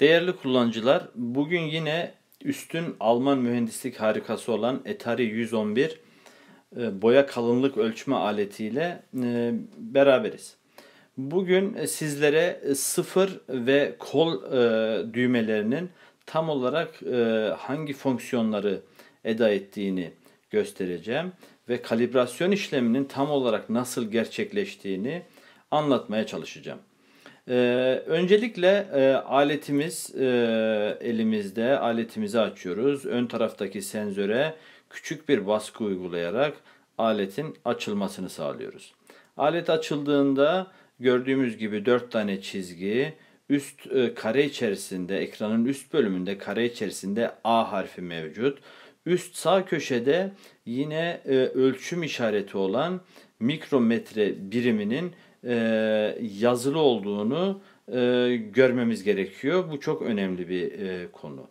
Değerli kullanıcılar, bugün yine üstün Alman mühendislik harikası olan Etari 111 e, boya kalınlık ölçme aletiyle e, beraberiz. Bugün e, sizlere sıfır ve kol düğmelerinin tam olarak hangi fonksiyonları eda ettiğini göstereceğim ve kalibrasyon işleminin tam olarak nasıl gerçekleştiğini anlatmaya çalışacağım. Ee, öncelikle e, aletimiz e, elimizde aletimizi açıyoruz. Ön taraftaki sensöre küçük bir baskı uygulayarak aletin açılmasını sağlıyoruz. Alet açıldığında gördüğümüz gibi 4 tane çizgi üst e, kare içerisinde ekranın üst bölümünde kare içerisinde A harfi mevcut. Üst sağ köşede yine e, ölçüm işareti olan mikrometre biriminin e, yazılı olduğunu e, görmemiz gerekiyor. Bu çok önemli bir e, konu.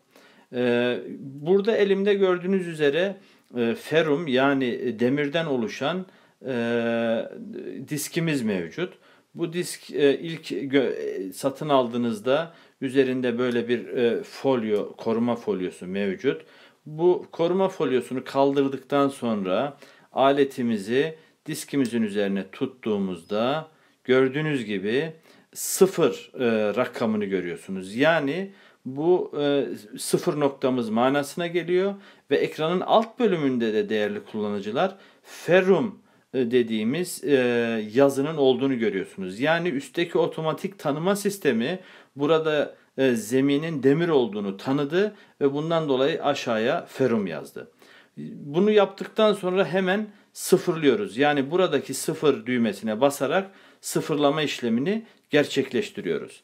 E, burada elimde gördüğünüz üzere e, ferum yani demirden oluşan e, diskimiz mevcut. Bu disk e, ilk gö- satın aldığınızda üzerinde böyle bir e, folyo, koruma folyosu mevcut. Bu koruma folyosunu kaldırdıktan sonra aletimizi diskimizin üzerine tuttuğumuzda gördüğünüz gibi sıfır e, rakamını görüyorsunuz. Yani bu e, sıfır noktamız manasına geliyor ve ekranın alt bölümünde de değerli kullanıcılar ferum e, dediğimiz e, yazının olduğunu görüyorsunuz. Yani üstteki otomatik tanıma sistemi burada e, zeminin demir olduğunu tanıdı ve bundan dolayı aşağıya ferum yazdı. Bunu yaptıktan sonra hemen sıfırlıyoruz. Yani buradaki sıfır düğmesine basarak sıfırlama işlemini gerçekleştiriyoruz.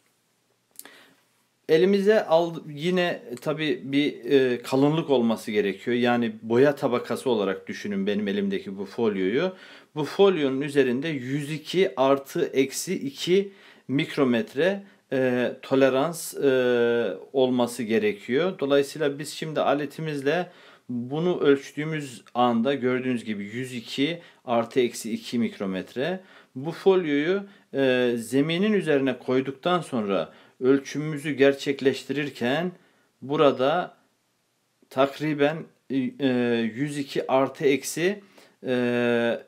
Elimize al yine tabi bir e, kalınlık olması gerekiyor. Yani boya tabakası olarak düşünün benim elimdeki bu folyoyu. Bu folyonun üzerinde 102 artı eksi 2 mikrometre e, tolerans e, olması gerekiyor. Dolayısıyla biz şimdi aletimizle bunu ölçtüğümüz anda gördüğünüz gibi 102 artı eksi 2 mikrometre. Bu folyoyu e, zeminin üzerine koyduktan sonra ölçümümüzü gerçekleştirirken burada takriben e, 102 e, artı eksi e,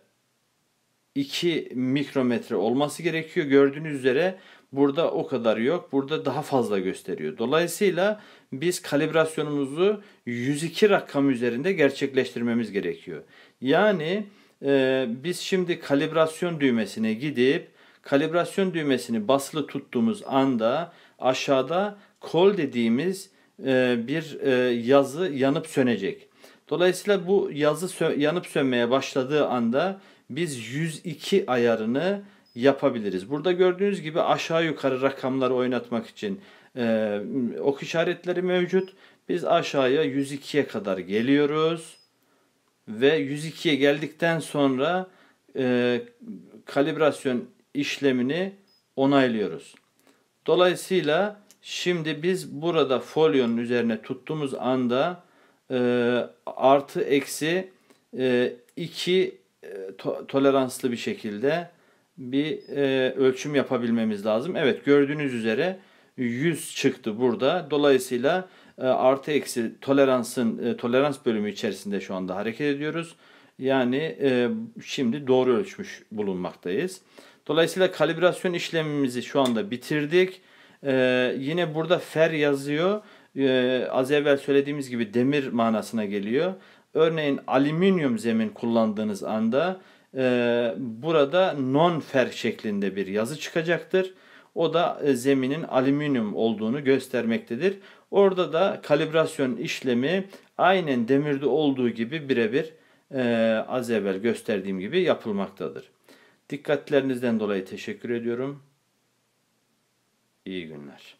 2 mikrometre olması gerekiyor. Gördüğünüz üzere burada o kadar yok. Burada daha fazla gösteriyor. Dolayısıyla biz kalibrasyonumuzu 102 rakam üzerinde gerçekleştirmemiz gerekiyor. Yani e, biz şimdi kalibrasyon düğmesine gidip kalibrasyon düğmesini basılı tuttuğumuz anda aşağıda kol dediğimiz e, bir e, yazı yanıp sönecek. Dolayısıyla bu yazı sö yanıp sönmeye başladığı anda biz 102 ayarını yapabiliriz. Burada gördüğünüz gibi aşağı yukarı rakamları oynatmak için e, ok işaretleri mevcut. Biz aşağıya 102'ye kadar geliyoruz. Ve 102'ye geldikten sonra e, kalibrasyon işlemini onaylıyoruz. Dolayısıyla şimdi biz burada folyonun üzerine tuttuğumuz anda e, artı eksi e, 2 e, to toleranslı bir şekilde bir e, ölçüm yapabilmemiz lazım. Evet gördüğünüz üzere 100 çıktı burada. Dolayısıyla e, artı eksi toleransın e, tolerans bölümü içerisinde şu anda hareket ediyoruz. Yani e, şimdi doğru ölçmüş bulunmaktayız. Dolayısıyla kalibrasyon işlemimizi şu anda bitirdik. E, yine burada fer yazıyor. E, az evvel söylediğimiz gibi demir manasına geliyor örneğin alüminyum zemin kullandığınız anda e, burada non-fer şeklinde bir yazı çıkacaktır. O da e, zeminin alüminyum olduğunu göstermektedir. Orada da kalibrasyon işlemi aynen demirde olduğu gibi birebir e, az evvel gösterdiğim gibi yapılmaktadır. Dikkatlerinizden dolayı teşekkür ediyorum. İyi günler.